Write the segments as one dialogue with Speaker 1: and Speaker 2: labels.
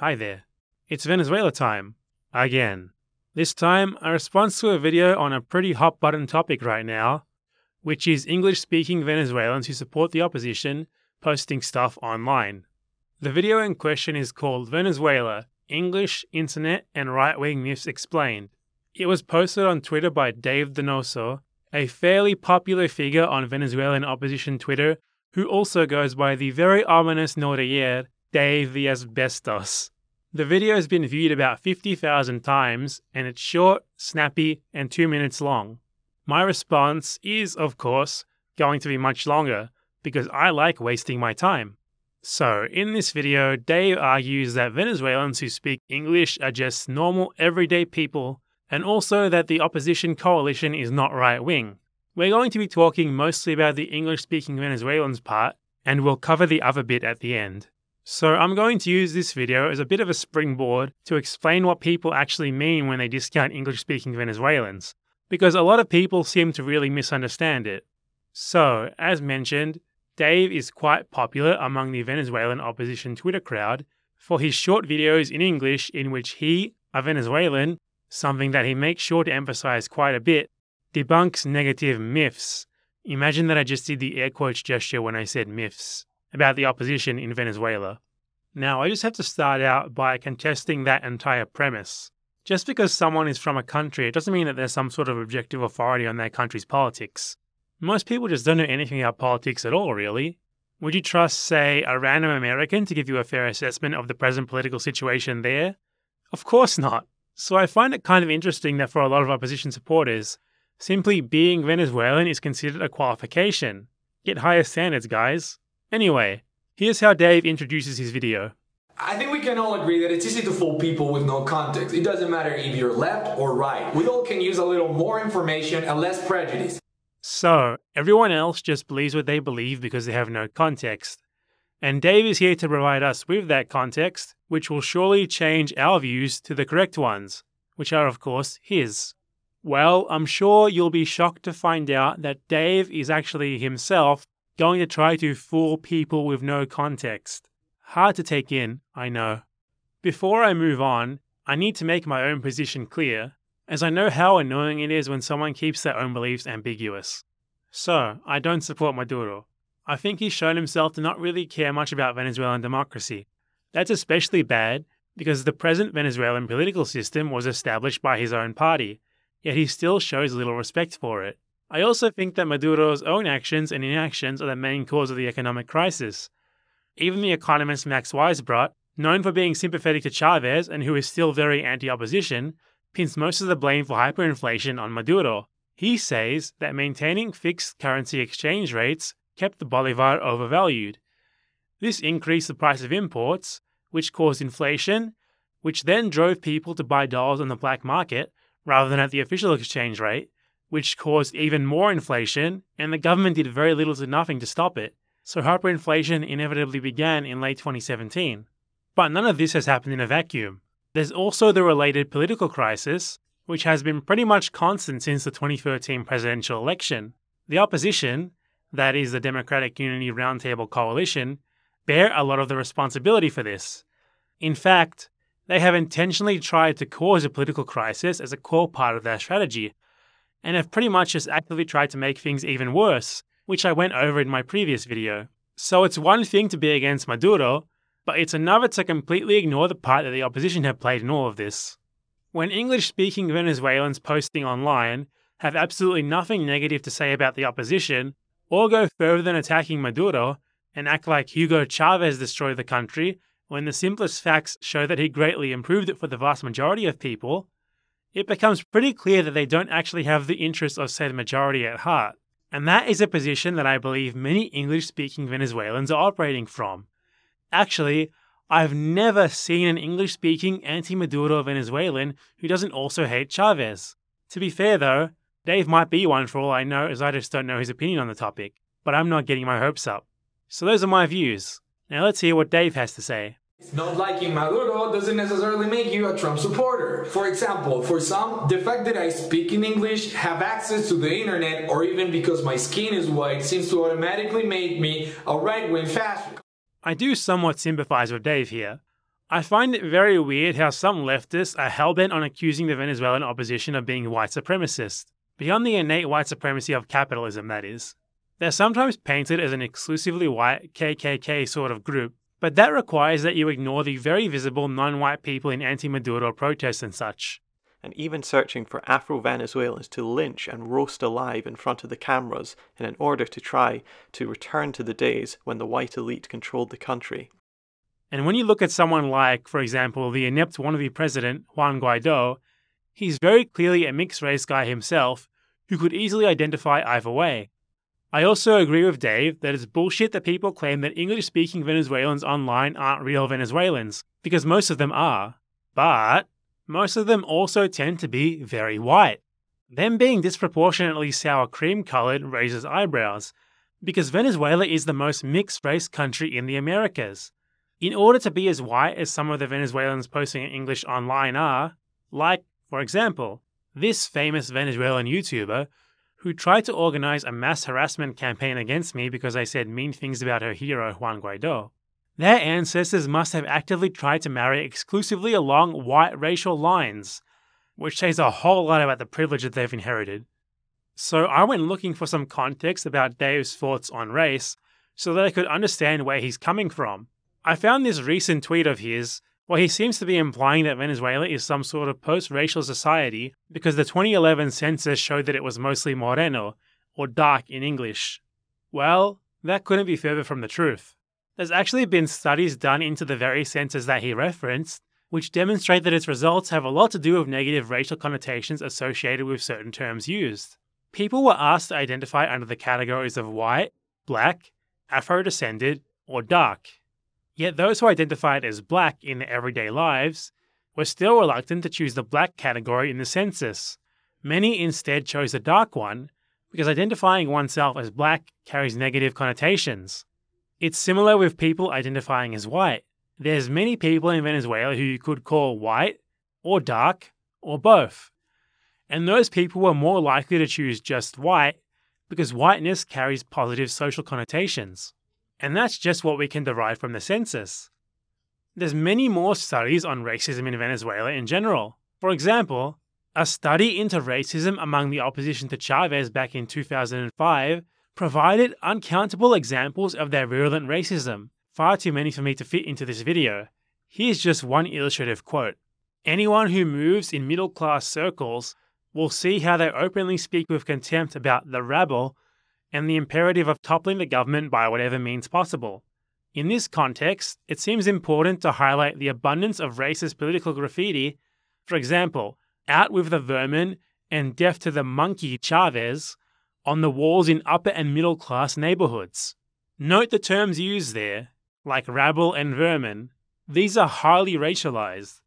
Speaker 1: Hi there. It's Venezuela time. Again. This time, a response to a video on a pretty hot button topic right now, which is English speaking Venezuelans who support the opposition posting stuff online. The video in question is called Venezuela English, Internet, and Right Wing Myths Explained. It was posted on Twitter by Dave Donoso, a fairly popular figure on Venezuelan opposition Twitter who also goes by the very ominous Nordier. Dave the Asbestos. The video has been viewed about 50,000 times, and it's short, snappy, and two minutes long. My response is, of course, going to be much longer, because I like wasting my time. So, in this video, Dave argues that Venezuelans who speak English are just normal, everyday people, and also that the opposition coalition is not right wing. We're going to be talking mostly about the English speaking Venezuelans part, and we'll cover the other bit at the end. So I'm going to use this video as a bit of a springboard to explain what people actually mean when they discount English-speaking Venezuelans, because a lot of people seem to really misunderstand it. So, as mentioned, Dave is quite popular among the Venezuelan opposition Twitter crowd for his short videos in English in which he, a Venezuelan, something that he makes sure to emphasize quite a bit, debunks negative myths. Imagine that I just did the air quotes gesture when I said myths about the opposition in Venezuela. Now, I just have to start out by contesting that entire premise. Just because someone is from a country, it doesn't mean that there's some sort of objective authority on their country's politics. Most people just don't know anything about politics at all, really. Would you trust, say, a random American to give you a fair assessment of the present political situation there? Of course not. So I find it kind of interesting that for a lot of opposition supporters, simply being Venezuelan is considered a qualification. Get higher standards, guys. Anyway, here's how Dave introduces his video.
Speaker 2: I think we can all agree that it's easy to fool people with no context. It doesn't matter if you're left or right. We all can use a little more information and less prejudice.
Speaker 1: So, everyone else just believes what they believe because they have no context. And Dave is here to provide us with that context, which will surely change our views to the correct ones, which are, of course, his. Well, I'm sure you'll be shocked to find out that Dave is actually himself going to try to fool people with no context. Hard to take in, I know. Before I move on, I need to make my own position clear, as I know how annoying it is when someone keeps their own beliefs ambiguous. So, I don't support Maduro. I think he's shown himself to not really care much about Venezuelan democracy. That's especially bad because the present Venezuelan political system was established by his own party, yet he still shows little respect for it. I also think that Maduro's own actions and inactions are the main cause of the economic crisis. Even the economist Max Weisbrot, known for being sympathetic to Chavez and who is still very anti opposition, pins most of the blame for hyperinflation on Maduro. He says that maintaining fixed currency exchange rates kept the bolivar overvalued. This increased the price of imports, which caused inflation, which then drove people to buy dollars on the black market rather than at the official exchange rate, which caused even more inflation, and the government did very little to nothing to stop it. So hyperinflation inevitably began in late 2017. But none of this has happened in a vacuum. There's also the related political crisis, which has been pretty much constant since the 2013 presidential election. The opposition, that is the Democratic Unity Roundtable Coalition, bear a lot of the responsibility for this. In fact, they have intentionally tried to cause a political crisis as a core part of their strategy and have pretty much just actively tried to make things even worse, which I went over in my previous video. So it's one thing to be against Maduro, but it's another to completely ignore the part that the opposition have played in all of this. When English speaking Venezuelans posting online have absolutely nothing negative to say about the opposition, or go further than attacking Maduro and act like Hugo Chavez destroyed the country when the simplest facts show that he greatly improved it for the vast majority of people, it becomes pretty clear that they don't actually have the interests of said majority at heart. And that is a position that I believe many English speaking Venezuelans are operating from. Actually, I've never seen an English speaking anti Maduro Venezuelan who doesn't also hate Chavez. To be fair though, Dave might be one for all I know, as I just don't know his opinion on the topic, but I'm not getting my hopes up. So those are my views. Now let's hear what Dave has to say.
Speaker 2: Not liking Maduro doesn't necessarily make you a Trump supporter. For example, for some, the fact that I speak in English, have access to the internet, or even because my skin is white seems to automatically make me a right wing fascist.
Speaker 1: I do somewhat sympathize with Dave here. I find it very weird how some leftists are hell-bent on accusing the Venezuelan opposition of being white supremacist, beyond the innate white supremacy of capitalism, that is. They're sometimes painted as an exclusively white KKK sort of group, but that requires that you ignore the very visible non white people in anti Maduro protests and such.
Speaker 2: And even searching for Afro Venezuelans to lynch and roast alive in front of the cameras in an order to try to return to the days when the white elite controlled the country.
Speaker 1: And when you look at someone like, for example, the inept wannabe president, Juan Guaido, he's very clearly a mixed race guy himself who could easily identify either way. I also agree with Dave that it's bullshit that people claim that English speaking Venezuelans online aren't real Venezuelans, because most of them are. But most of them also tend to be very white. Them being disproportionately sour cream coloured raises eyebrows, because Venezuela is the most mixed race country in the Americas. In order to be as white as some of the Venezuelans posting in English online are, like, for example, this famous Venezuelan YouTuber who tried to organize a mass harassment campaign against me because I said mean things about her hero, Juan Guaido. Their ancestors must have actively tried to marry exclusively along white racial lines, which says a whole lot about the privilege that they've inherited. So I went looking for some context about Dave's thoughts on race so that I could understand where he's coming from. I found this recent tweet of his well, he seems to be implying that Venezuela is some sort of post racial society because the 2011 census showed that it was mostly moreno, or dark in English. Well, that couldn't be further from the truth. There's actually been studies done into the very census that he referenced, which demonstrate that its results have a lot to do with negative racial connotations associated with certain terms used. People were asked to identify under the categories of white, black, Afro descended, or dark. Yet those who identified as black in their everyday lives were still reluctant to choose the black category in the census. Many instead chose the dark one because identifying oneself as black carries negative connotations. It's similar with people identifying as white. There's many people in Venezuela who you could call white or dark or both. And those people were more likely to choose just white because whiteness carries positive social connotations and that's just what we can derive from the census. There's many more studies on racism in Venezuela in general. For example, a study into racism among the opposition to Chavez back in 2005 provided uncountable examples of their virulent racism, far too many for me to fit into this video. Here's just one illustrative quote. Anyone who moves in middle class circles will see how they openly speak with contempt about the rabble and the imperative of toppling the government by whatever means possible. In this context, it seems important to highlight the abundance of racist political graffiti, for example, out with the vermin and deaf to the monkey Chavez, on the walls in upper and middle class neighborhoods. Note the terms used there, like rabble and vermin. These are highly racialized.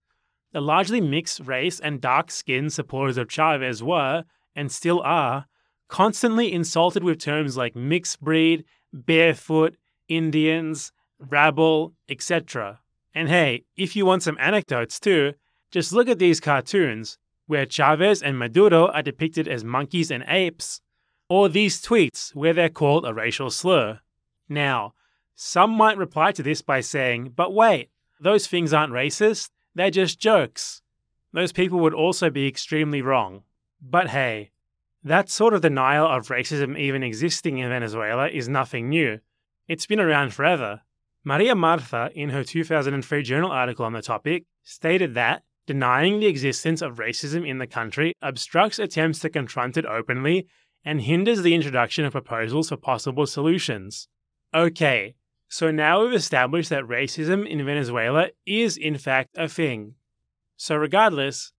Speaker 1: The largely mixed race and dark skinned supporters of Chavez were, and still are, constantly insulted with terms like mixed breed, barefoot, Indians, rabble, etc. And hey, if you want some anecdotes too, just look at these cartoons where Chavez and Maduro are depicted as monkeys and apes, or these tweets where they're called a racial slur. Now, some might reply to this by saying, but wait, those things aren't racist, they're just jokes. Those people would also be extremely wrong. But hey, that sort of denial of racism even existing in Venezuela is nothing new. It's been around forever. Maria Martha, in her 2003 journal article on the topic, stated that denying the existence of racism in the country obstructs attempts to confront it openly and hinders the introduction of proposals for possible solutions. Okay, so now we've established that racism in Venezuela is in fact a thing. So, regardless,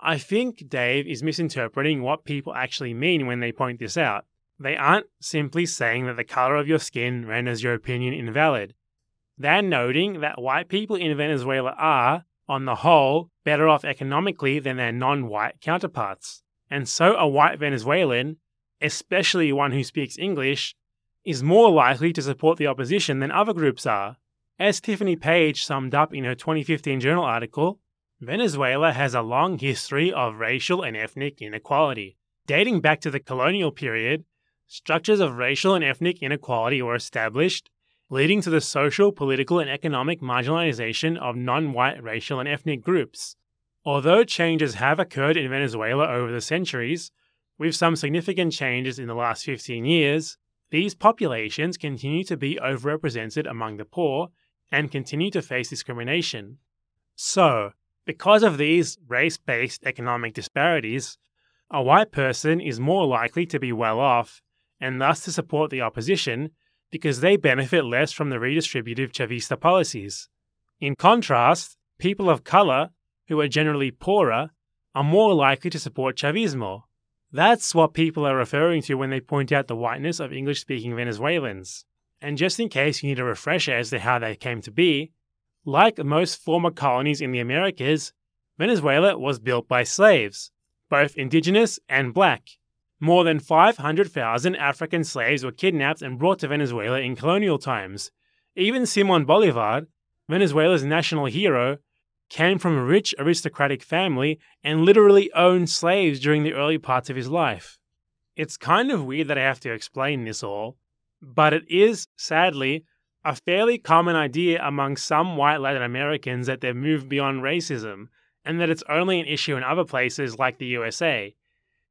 Speaker 1: I think Dave is misinterpreting what people actually mean when they point this out. They aren't simply saying that the colour of your skin renders your opinion invalid. They're noting that white people in Venezuela are, on the whole, better off economically than their non white counterparts. And so a white Venezuelan, especially one who speaks English, is more likely to support the opposition than other groups are. As Tiffany Page summed up in her 2015 journal article, Venezuela has a long history of racial and ethnic inequality. Dating back to the colonial period, structures of racial and ethnic inequality were established, leading to the social, political, and economic marginalization of non white racial and ethnic groups. Although changes have occurred in Venezuela over the centuries, with some significant changes in the last 15 years, these populations continue to be overrepresented among the poor and continue to face discrimination. So, because of these race based economic disparities, a white person is more likely to be well off and thus to support the opposition because they benefit less from the redistributive Chavista policies. In contrast, people of colour, who are generally poorer, are more likely to support Chavismo. That's what people are referring to when they point out the whiteness of English speaking Venezuelans. And just in case you need a refresher as to how they came to be, like most former colonies in the Americas, Venezuela was built by slaves, both indigenous and black. More than 500,000 African slaves were kidnapped and brought to Venezuela in colonial times. Even Simon Bolivar, Venezuela's national hero, came from a rich aristocratic family and literally owned slaves during the early parts of his life. It's kind of weird that I have to explain this all, but it is, sadly, a fairly common idea among some white Latin Americans that they've moved beyond racism and that it's only an issue in other places like the USA.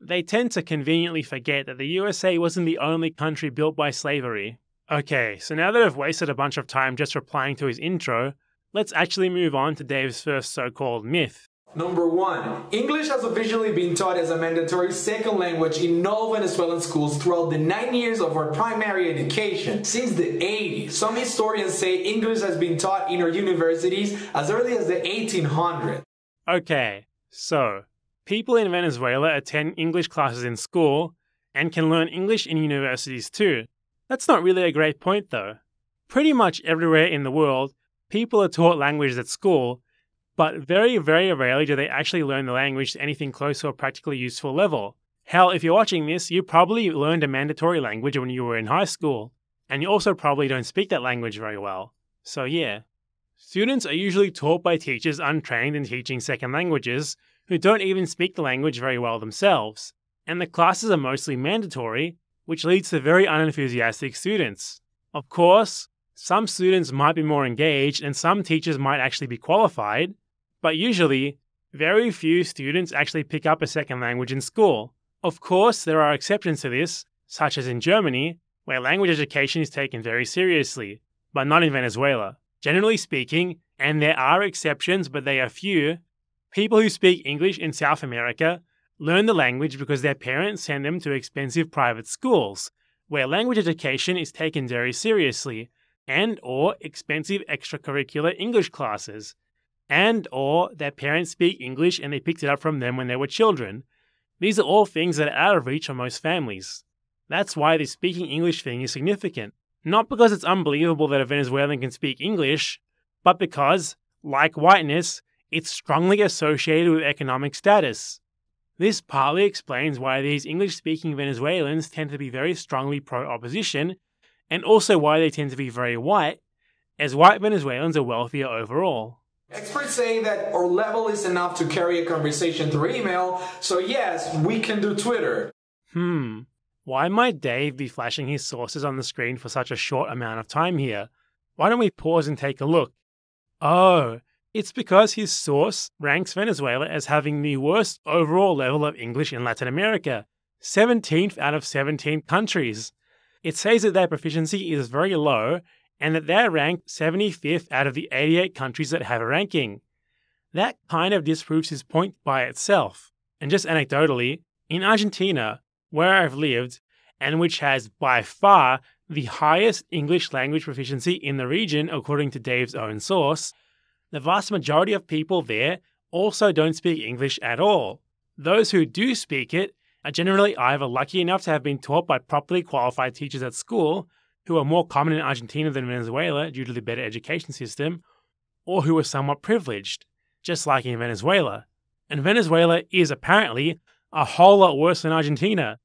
Speaker 1: They tend to conveniently forget that the USA wasn't the only country built by slavery. Okay, so now that I've wasted a bunch of time just replying to his intro, let's actually move on to Dave's first so called myth
Speaker 2: Number one, English has officially been taught as a mandatory second language in all Venezuelan schools throughout the nine years of our primary education. Since the 80s, some historians say English has been taught in our universities as early as the 1800s.
Speaker 1: Okay, so people in Venezuela attend English classes in school and can learn English in universities too. That's not really a great point though. Pretty much everywhere in the world, people are taught languages at school but very, very rarely do they actually learn the language to anything close to a practically useful level. Hell, if you're watching this, you probably learned a mandatory language when you were in high school, and you also probably don't speak that language very well. So, yeah. Students are usually taught by teachers untrained in teaching second languages who don't even speak the language very well themselves, and the classes are mostly mandatory, which leads to very unenthusiastic students. Of course, some students might be more engaged and some teachers might actually be qualified, but usually, very few students actually pick up a second language in school. Of course, there are exceptions to this, such as in Germany, where language education is taken very seriously, but not in Venezuela. Generally speaking, and there are exceptions, but they are few, people who speak English in South America learn the language because their parents send them to expensive private schools, where language education is taken very seriously, and or expensive extracurricular English classes, and or their parents speak English and they picked it up from them when they were children. These are all things that are out of reach for most families. That's why the speaking English thing is significant. Not because it's unbelievable that a Venezuelan can speak English, but because, like whiteness, it's strongly associated with economic status. This partly explains why these English speaking Venezuelans tend to be very strongly pro opposition, and also why they tend to be very white, as white Venezuelans are wealthier overall.
Speaker 2: Experts say that our level is enough to carry a conversation through email, so yes, we can do Twitter.
Speaker 1: Hmm. Why might Dave be flashing his sources on the screen for such a short amount of time here? Why don't we pause and take a look? Oh, it's because his source ranks Venezuela as having the worst overall level of English in Latin America 17th out of 17 countries. It says that their proficiency is very low and that they're ranked 75th out of the 88 countries that have a ranking. That kind of disproves his point by itself. And just anecdotally, in Argentina, where I've lived, and which has by far the highest English language proficiency in the region, according to Dave's own source, the vast majority of people there also don't speak English at all. Those who do speak it are generally either lucky enough to have been taught by properly qualified teachers at school who are more common in Argentina than Venezuela due to the better education system, or who are somewhat privileged, just like in Venezuela. And Venezuela is apparently a whole lot worse than Argentina.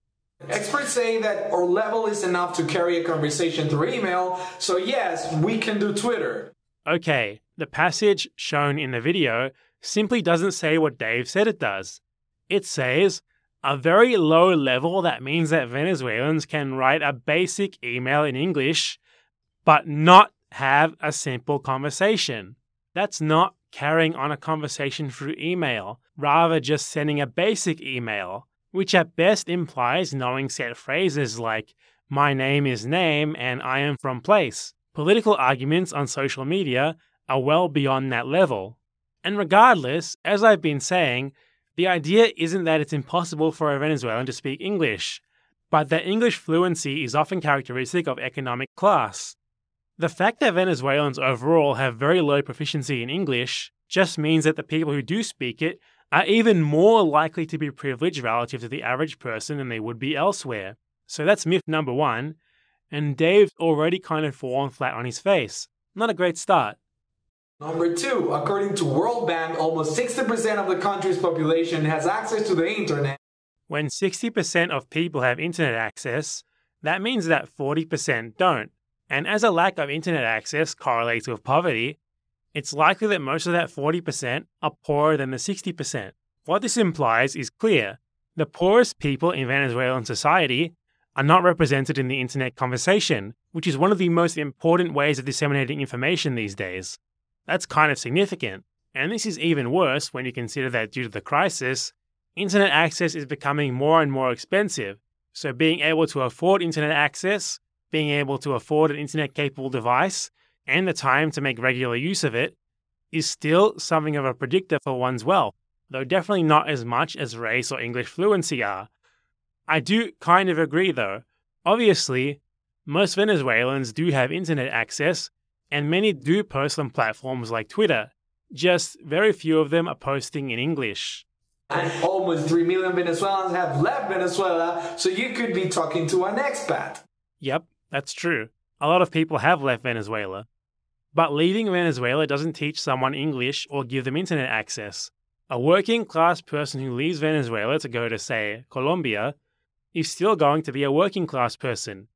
Speaker 2: Experts say that our level is enough to carry a conversation through email, so yes, we can do Twitter.
Speaker 1: Okay, the passage shown in the video simply doesn't say what Dave said it does. It says, a very low level that means that Venezuelans can write a basic email in English but not have a simple conversation. That's not carrying on a conversation through email, rather just sending a basic email, which at best implies knowing set phrases like my name is name and I am from place. Political arguments on social media are well beyond that level. And regardless, as I've been saying, the idea isn't that it's impossible for a Venezuelan to speak English, but that English fluency is often characteristic of economic class. The fact that Venezuelans overall have very low proficiency in English just means that the people who do speak it are even more likely to be privileged relative to the average person than they would be elsewhere. So that's myth number one, and Dave's already kind of fallen flat on his face. Not a great start.
Speaker 2: Number two, according to World Bank, almost 60% of the country's population has access to the internet.
Speaker 1: When 60% of people have internet access, that means that 40% don't. And as a lack of internet access correlates with poverty, it's likely that most of that 40% are poorer than the 60%. What this implies is clear. The poorest people in Venezuelan society are not represented in the internet conversation, which is one of the most important ways of disseminating information these days. That's kind of significant. And this is even worse when you consider that due to the crisis, internet access is becoming more and more expensive. So, being able to afford internet access, being able to afford an internet capable device, and the time to make regular use of it is still something of a predictor for one's wealth, though definitely not as much as race or English fluency are. I do kind of agree though. Obviously, most Venezuelans do have internet access, and many do post on platforms like Twitter, just very few of them are posting in English.
Speaker 2: And almost 3 million Venezuelans have left Venezuela, so you could be talking to an expat.
Speaker 1: Yep, that's true. A lot of people have left Venezuela. But leaving Venezuela doesn't teach someone English or give them internet access. A working class person who leaves Venezuela to go to, say, Colombia is still going to be a working class person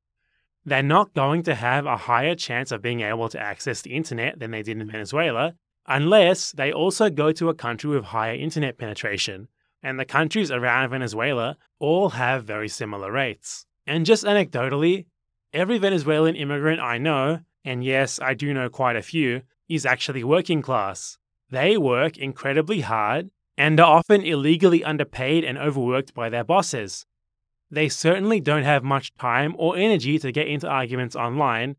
Speaker 1: they're not going to have a higher chance of being able to access the internet than they did in Venezuela, unless they also go to a country with higher internet penetration. And the countries around Venezuela all have very similar rates. And just anecdotally, every Venezuelan immigrant I know, and yes, I do know quite a few, is actually working class. They work incredibly hard and are often illegally underpaid and overworked by their bosses. They certainly don't have much time or energy to get into arguments online,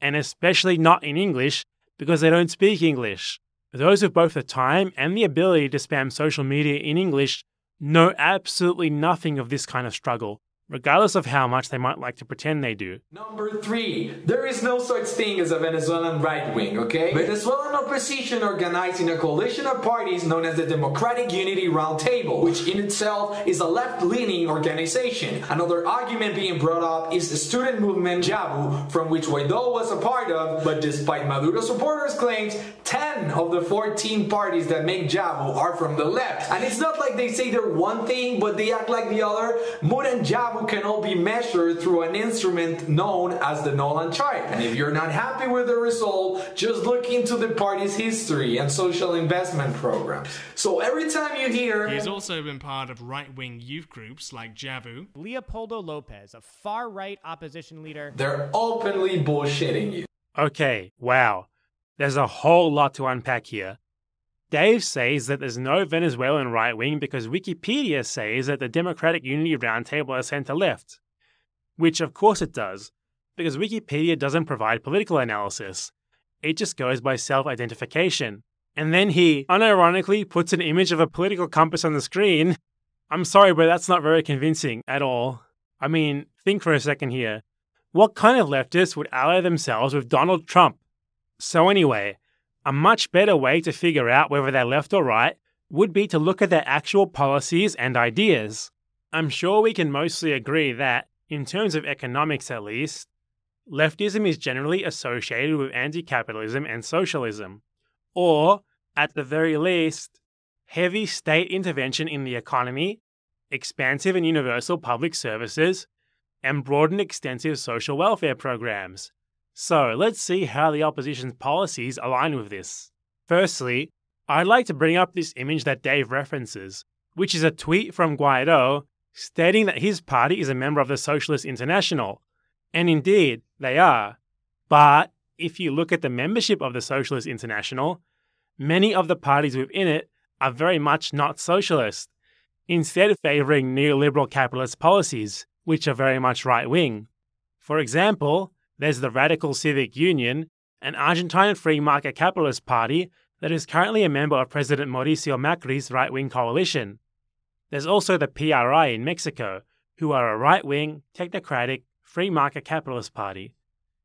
Speaker 1: and especially not in English because they don't speak English. Those with both the time and the ability to spam social media in English know absolutely nothing of this kind of struggle regardless of how much they might like to pretend they do.
Speaker 2: Number three, there is no such thing as a Venezuelan right wing, okay? Venezuelan opposition organized in a coalition of parties known as the Democratic Unity Roundtable, which in itself is a left-leaning organization. Another argument being brought up is the student movement JABU, from which Guaido was a part of, but despite Maduro supporters' claims, 10 of the 14 parties that make JABU are from the left. And it's not like they say they're one thing, but they act like the other. More than JABU cannot be measured through an instrument known as the Nolan chart. And if you're not happy with the result, just look into the party's history and social investment programs. So every time you hear. He has also been part of right wing youth groups like Javu. Leopoldo Lopez, a far right opposition leader. They're openly bullshitting you.
Speaker 1: Okay, wow. There's a whole lot to unpack here. Dave says that there's no Venezuelan right wing because Wikipedia says that the Democratic Unity Roundtable is centre left. Which, of course, it does, because Wikipedia doesn't provide political analysis. It just goes by self identification. And then he, unironically, puts an image of a political compass on the screen. I'm sorry, but that's not very convincing at all. I mean, think for a second here. What kind of leftists would ally themselves with Donald Trump? So, anyway, a much better way to figure out whether they're left or right would be to look at their actual policies and ideas. I'm sure we can mostly agree that, in terms of economics at least, leftism is generally associated with anti capitalism and socialism, or, at the very least, heavy state intervention in the economy, expansive and universal public services, and broad and extensive social welfare programs, so let's see how the opposition's policies align with this. Firstly, I'd like to bring up this image that Dave references, which is a tweet from Guaido stating that his party is a member of the Socialist International. And indeed, they are. But if you look at the membership of the Socialist International, many of the parties within it are very much not socialist, instead favouring neoliberal capitalist policies, which are very much right wing. For example, there's the Radical Civic Union, an Argentine free market capitalist party that is currently a member of President Mauricio Macri's right wing coalition. There's also the PRI in Mexico, who are a right wing, technocratic, free market capitalist party.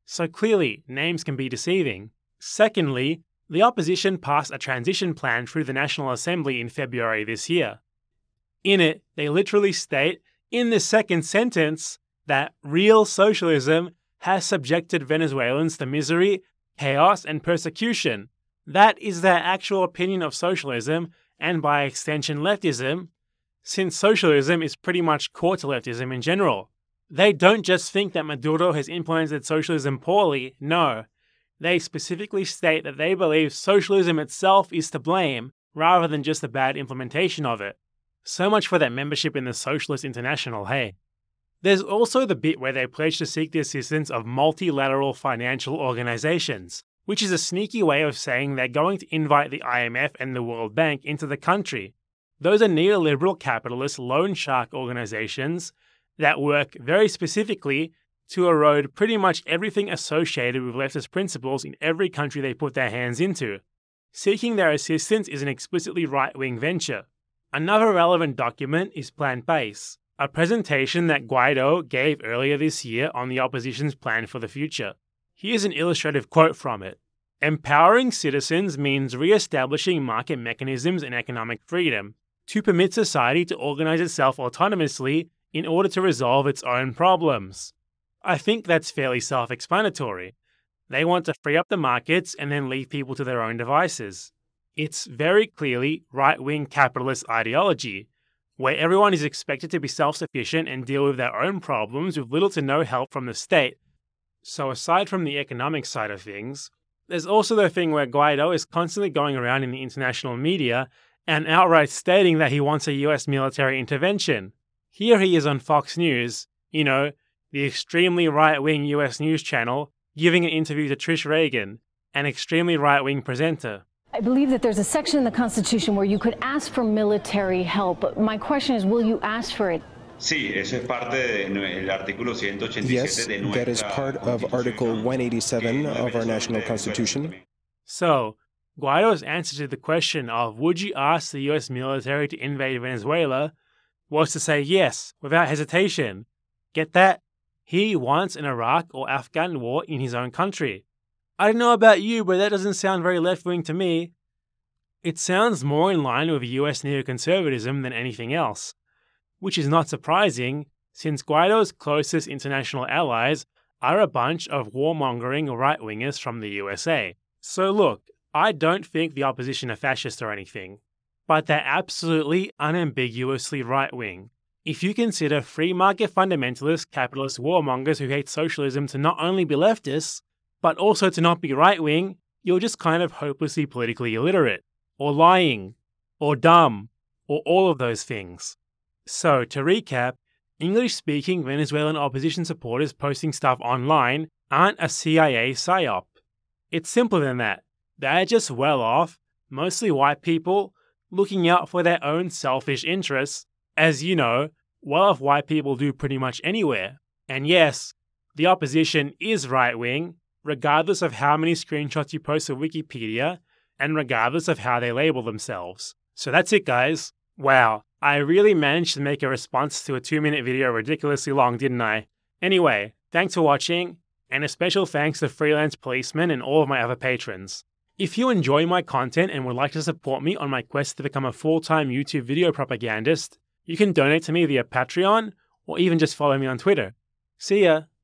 Speaker 1: So clearly, names can be deceiving. Secondly, the opposition passed a transition plan through the National Assembly in February this year. In it, they literally state in the second sentence that real socialism has subjected Venezuelans to misery, chaos, and persecution. That is their actual opinion of socialism, and by extension, leftism, since socialism is pretty much core to leftism in general. They don't just think that Maduro has implemented socialism poorly, no. They specifically state that they believe socialism itself is to blame, rather than just the bad implementation of it. So much for that membership in the Socialist International, hey. There's also the bit where they pledge to seek the assistance of multilateral financial organizations, which is a sneaky way of saying they're going to invite the IMF and the World Bank into the country. Those are neoliberal capitalist loan shark organizations that work very specifically to erode pretty much everything associated with leftist principles in every country they put their hands into. Seeking their assistance is an explicitly right wing venture. Another relevant document is Plan Base, a presentation that Guaido gave earlier this year on the opposition's plan for the future. Here's an illustrative quote from it Empowering citizens means re establishing market mechanisms and economic freedom to permit society to organize itself autonomously in order to resolve its own problems. I think that's fairly self explanatory. They want to free up the markets and then leave people to their own devices. It's very clearly right wing capitalist ideology where everyone is expected to be self sufficient and deal with their own problems with little to no help from the state. So, aside from the economic side of things, there's also the thing where Guaido is constantly going around in the international media and outright stating that he wants a US military intervention. Here he is on Fox News, you know, the extremely right wing US news channel, giving an interview to Trish Reagan, an extremely right wing presenter.
Speaker 2: I believe that there's a section in the Constitution where you could ask for military help. My question is, will you ask for it?
Speaker 1: Yes, that is part
Speaker 2: of Article 187 of our national constitution.
Speaker 1: So, Guaido's answer to the question of would you ask the US military to invade Venezuela was to say yes without hesitation. Get that? He wants an Iraq or Afghan war in his own country. I don't know about you, but that doesn't sound very left wing to me. It sounds more in line with US neoconservatism than anything else, which is not surprising since Guaido's closest international allies are a bunch of warmongering right wingers from the USA. So look, I don't think the opposition are fascist or anything, but they're absolutely unambiguously right wing. If you consider free market fundamentalists, capitalist warmongers who hate socialism to not only be leftists, but also to not be right wing, you're just kind of hopelessly politically illiterate, or lying, or dumb, or all of those things. So, to recap, English speaking Venezuelan opposition supporters posting stuff online aren't a CIA psyop. It's simpler than that. They're just well off, mostly white people, looking out for their own selfish interests. As you know, well off white people do pretty much anywhere. And yes, the opposition is right wing, regardless of how many screenshots you post to Wikipedia, and regardless of how they label themselves. So that's it, guys. Wow, I really managed to make a response to a two minute video ridiculously long, didn't I? Anyway, thanks for watching, and a special thanks to Freelance Policeman and all of my other patrons. If you enjoy my content and would like to support me on my quest to become a full time YouTube video propagandist, you can donate to me via Patreon or even just follow me on Twitter. See ya!